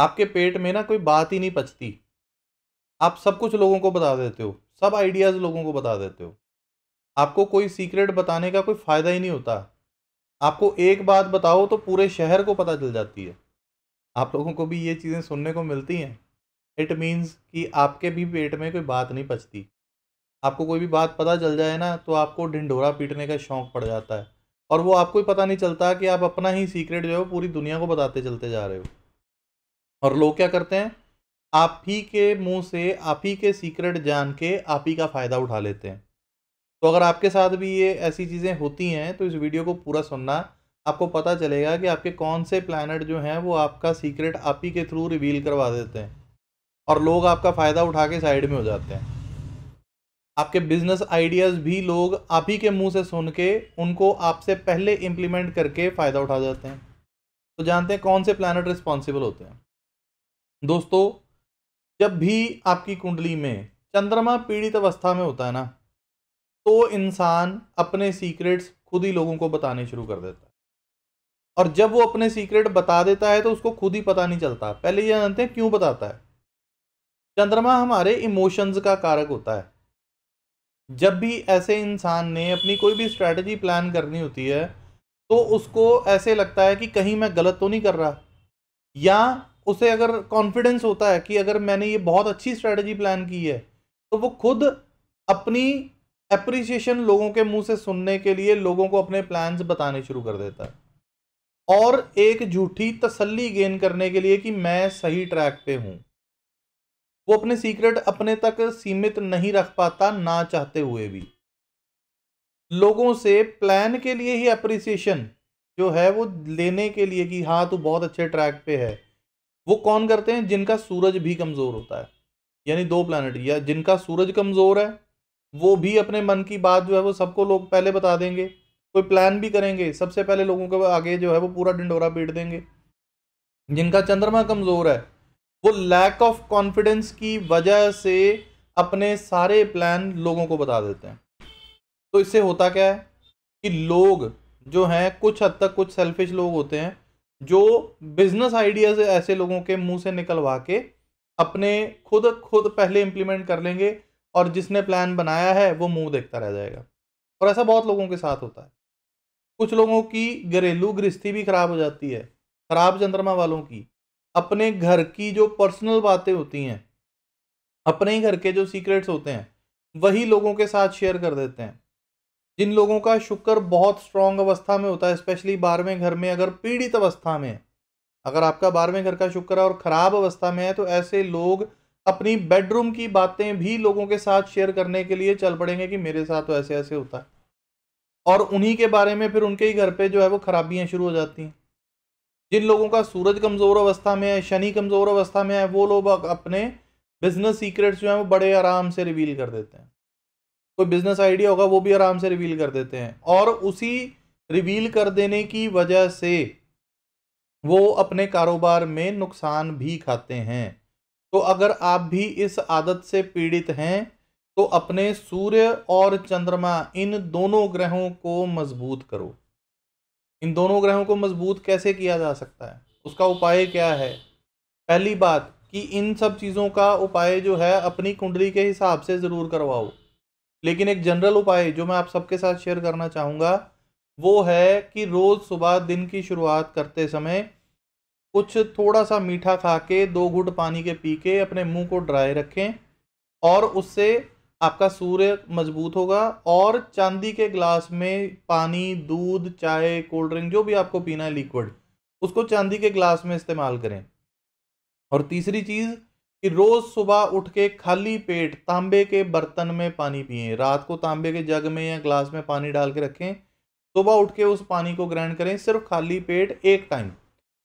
आपके पेट में ना कोई बात ही नहीं पचती आप सब कुछ लोगों को बता देते हो सब आइडियाज़ लोगों को बता देते हो आपको कोई सीक्रेट बताने का कोई फ़ायदा ही नहीं होता आपको एक बात बताओ तो पूरे शहर को पता चल जाती है आप लोगों को भी ये चीज़ें सुनने को मिलती हैं इट मीन्स कि आपके भी पेट में कोई बात नहीं पचती आपको कोई भी बात पता चल जाए ना तो आपको ढिंढोरा पीटने का शौक पड़ जाता है और वो आपको ही पता नहीं चलता कि आप अपना ही सीक्रेट जो है पूरी दुनिया को बताते चलते जा रहे हो और लोग क्या करते हैं आप ही के मुंह से आप ही के सीक्रेट जान के आप ही का फ़ायदा उठा लेते हैं तो अगर आपके साथ भी ये ऐसी चीज़ें होती हैं तो इस वीडियो को पूरा सुनना आपको पता चलेगा कि आपके कौन से प्लानट जो हैं वो आपका सीक्रेट आप ही के थ्रू रिवील करवा देते हैं और लोग आपका फ़ायदा उठा के साइड में हो जाते हैं आपके बिजनेस आइडियाज़ भी लोग आप ही के मुंह से सुन के उनको आपसे पहले इम्प्लीमेंट करके फ़ायदा उठा जाते हैं तो जानते हैं कौन से प्लानट रिस्पॉन्सिबल होते हैं दोस्तों जब भी आपकी कुंडली में चंद्रमा पीड़ित अवस्था में होता है ना तो इंसान अपने सीक्रेट्स खुद ही लोगों को बताने शुरू कर देता है और जब वो अपने सीक्रेट बता देता है तो उसको खुद ही पता नहीं चलता पहले ये जानते हैं क्यों बताता है चंद्रमा हमारे इमोशंस का कारक होता है जब भी ऐसे इंसान ने अपनी कोई भी स्ट्रैटेजी प्लान करनी होती है तो उसको ऐसे लगता है कि कहीं मैं गलत तो नहीं कर रहा या उसे अगर कॉन्फिडेंस होता है कि अगर मैंने ये बहुत अच्छी स्ट्रेटजी प्लान की है तो वो खुद अपनी अप्रिसिएशन लोगों के मुंह से सुनने के लिए लोगों को अपने प्लान्स बताने शुरू कर देता है और एक झूठी तसल्ली गेन करने के लिए कि मैं सही ट्रैक पे हूँ वो अपने सीक्रेट अपने तक सीमित नहीं रख पाता ना चाहते हुए भी लोगों से प्लान के लिए ही अप्रिसिएशन जो है वो लेने के लिए कि हाँ तू बहुत अच्छे ट्रैक पे है वो कौन करते हैं जिनका सूरज भी कमज़ोर होता है यानी दो प्लानट या जिनका सूरज कमज़ोर है वो भी अपने मन की बात जो है वो सबको लोग पहले बता देंगे कोई प्लान भी करेंगे सबसे पहले लोगों के आगे जो है वो पूरा डिंडोरा पीट देंगे जिनका चंद्रमा कमज़ोर है वो लैक ऑफ कॉन्फिडेंस की वजह से अपने सारे प्लान लोगों को बता देते हैं तो इससे होता क्या है कि लोग जो हैं कुछ हद तक कुछ सेल्फिश लोग होते हैं जो बिजनेस आइडियाज ऐसे लोगों के मुंह से निकलवा के अपने खुद खुद पहले इम्प्लीमेंट कर लेंगे और जिसने प्लान बनाया है वो मुंह देखता रह जाएगा और ऐसा बहुत लोगों के साथ होता है कुछ लोगों की घरेलू गृहस्थी भी खराब हो जाती है खराब चंद्रमा वालों की अपने घर की जो पर्सनल बातें होती हैं अपने ही घर के जो सीक्रेट्स होते हैं वही लोगों के साथ शेयर कर देते हैं जिन लोगों का शुक्र बहुत स्ट्रांग अवस्था में होता है स्पेशली बारहवें घर में अगर पीड़ित अवस्था में अगर आपका बारहवें घर का शुक्र और ख़राब अवस्था में है तो ऐसे लोग अपनी बेडरूम की बातें भी लोगों के साथ शेयर करने के लिए चल पड़ेंगे कि मेरे साथ तो ऐसे ऐसे होता है और उन्हीं के बारे में फिर उनके ही घर पे जो है वो खराबियां शुरू हो जाती हैं जिन लोगों का सूरज कमज़ोर अवस्था में है शनि कमज़ोर अवस्था में है वो लोग अपने बिजनेस सीक्रेट्स जो हैं वो बड़े आराम से रिवील कर देते हैं कोई बिजनेस आइडिया होगा वो भी आराम से रिवील कर देते हैं और उसी रिवील कर देने की वजह से वो अपने कारोबार में नुकसान भी खाते हैं तो अगर आप भी इस आदत से पीड़ित हैं तो अपने सूर्य और चंद्रमा इन दोनों ग्रहों को मजबूत करो इन दोनों ग्रहों को मजबूत कैसे किया जा सकता है उसका उपाय क्या है पहली बात कि इन सब चीज़ों का उपाय जो है अपनी कुंडली के हिसाब से ज़रूर करवाओ लेकिन एक जनरल उपाय जो मैं आप सबके साथ शेयर करना चाहूँगा वो है कि रोज़ सुबह दिन की शुरुआत करते समय कुछ थोड़ा सा मीठा खा के दो घुट पानी के पी के अपने मुंह को ड्राई रखें और उससे आपका सूर्य मजबूत होगा और चांदी के ग्लास में पानी दूध चाय कोल्ड ड्रिंक जो भी आपको पीना है लिक्विड उसको चांदी के ग्लास में इस्तेमाल करें और तीसरी चीज़ कि रोज सुबह उठ के खाली पेट तांबे के बर्तन में पानी पिए रात को तांबे के जग में या ग्लास में पानी डाल के रखें सुबह उठ के उस पानी को ग्रहण करें सिर्फ खाली पेट एक टाइम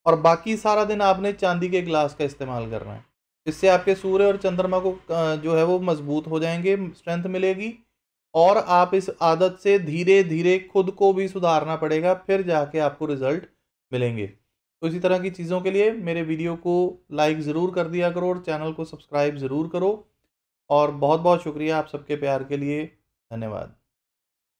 और बाकी सारा दिन आपने चांदी के ग्लास का इस्तेमाल करना है इससे आपके सूर्य और चंद्रमा को जो है वो मजबूत हो जाएंगे स्ट्रेंथ मिलेगी और आप इस आदत से धीरे धीरे खुद को भी सुधारना पड़ेगा फिर जाके आपको रिजल्ट मिलेंगे तो इसी तरह की चीज़ों के लिए मेरे वीडियो को लाइक ज़रूर कर दिया करो और चैनल को सब्सक्राइब ज़रूर करो और बहुत बहुत शुक्रिया आप सबके प्यार के लिए धन्यवाद